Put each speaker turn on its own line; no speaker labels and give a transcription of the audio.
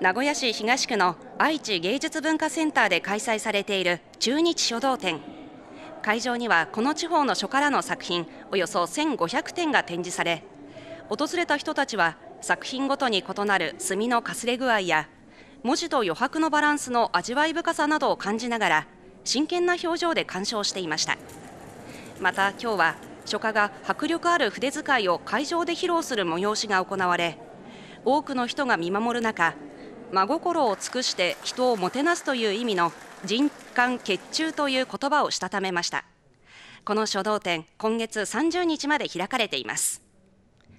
名古屋市東区の愛知芸術文化センターで開催されている中日書道展会場にはこの地方の書からの作品およそ1500点が展示され訪れた人たちは作品ごとに異なる墨のかすれ具合や文字と余白のバランスの味わい深さなどを感じながら真剣な表情で鑑賞していましたまた今日は書家が迫力ある筆使いを会場で披露する催しが行われ多くの人が見守る中真心を尽くして人をもてなすという意味の人間血中という言葉をしたためましたこの書道展今月30日まで開かれています